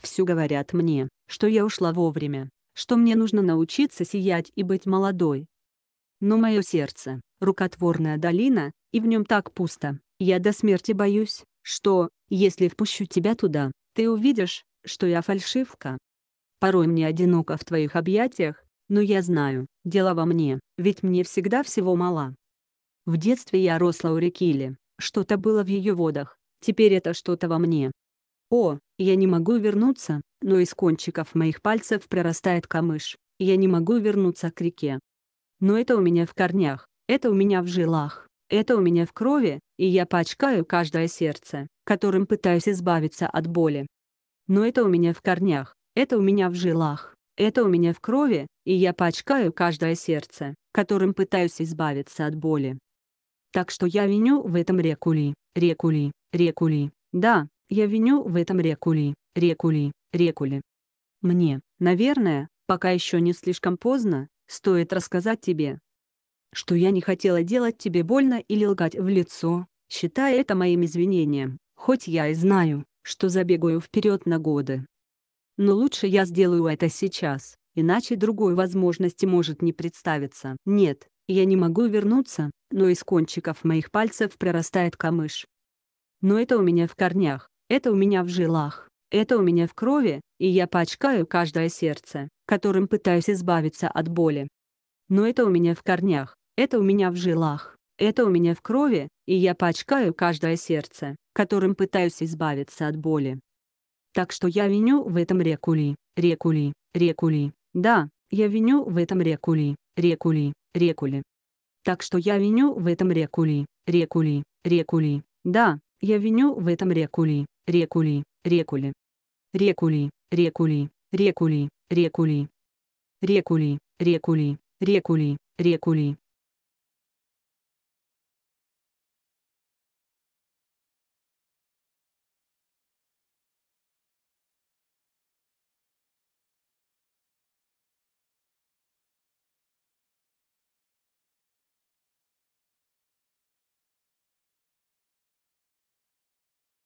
Всю говорят мне, что я ушла вовремя, что мне нужно научиться сиять и быть молодой. Но мое сердце — рукотворная долина, и в нем так пусто, я до смерти боюсь, что, если впущу тебя туда, ты увидишь, что я фальшивка. Порой мне одиноко в твоих объятиях, но я знаю, дело во мне, ведь мне всегда всего мало. В детстве я росла у реки Ли, что-то было в ее водах, теперь это что-то во мне. О, я не могу вернуться, но из кончиков моих пальцев прорастает камыш. Я не могу вернуться к реке. Но это у меня в корнях, это у меня в жилах, это у меня в крови, и я пачкаю каждое сердце, которым пытаюсь избавиться от боли. Но это у меня в корнях, это у меня в жилах, это у меня в крови, и я пачкаю каждое сердце, которым пытаюсь избавиться от боли. Так что я виню в этом рекули, рекули, рекули. Да, я виню в этом Рекули, Рекули, Рекули. Мне, наверное, пока еще не слишком поздно, стоит рассказать тебе, что я не хотела делать тебе больно или лгать в лицо, считая это моим извинением, хоть я и знаю, что забегаю вперед на годы. Но лучше я сделаю это сейчас, иначе другой возможности может не представиться. Нет, я не могу вернуться, но из кончиков моих пальцев прорастает камыш. Но это у меня в корнях, это у меня в жилах, это у меня в крови, и я пачкаю каждое сердце, которым пытаюсь избавиться от боли. Но это у меня в корнях, это у меня в жилах, это у меня в крови, и я пачкаю каждое сердце, которым пытаюсь избавиться от боли. Так что я виню в этом рекули, рекули, рекули. Да, я виню в этом рекули, рекули, рекули. Так что я виню в этом рекули, рекули, рекули. Да, я виню в этом рекули, рекули, рекули, рекули, рекули, рекули, рекули, рекули, рекули, рекули, рекули,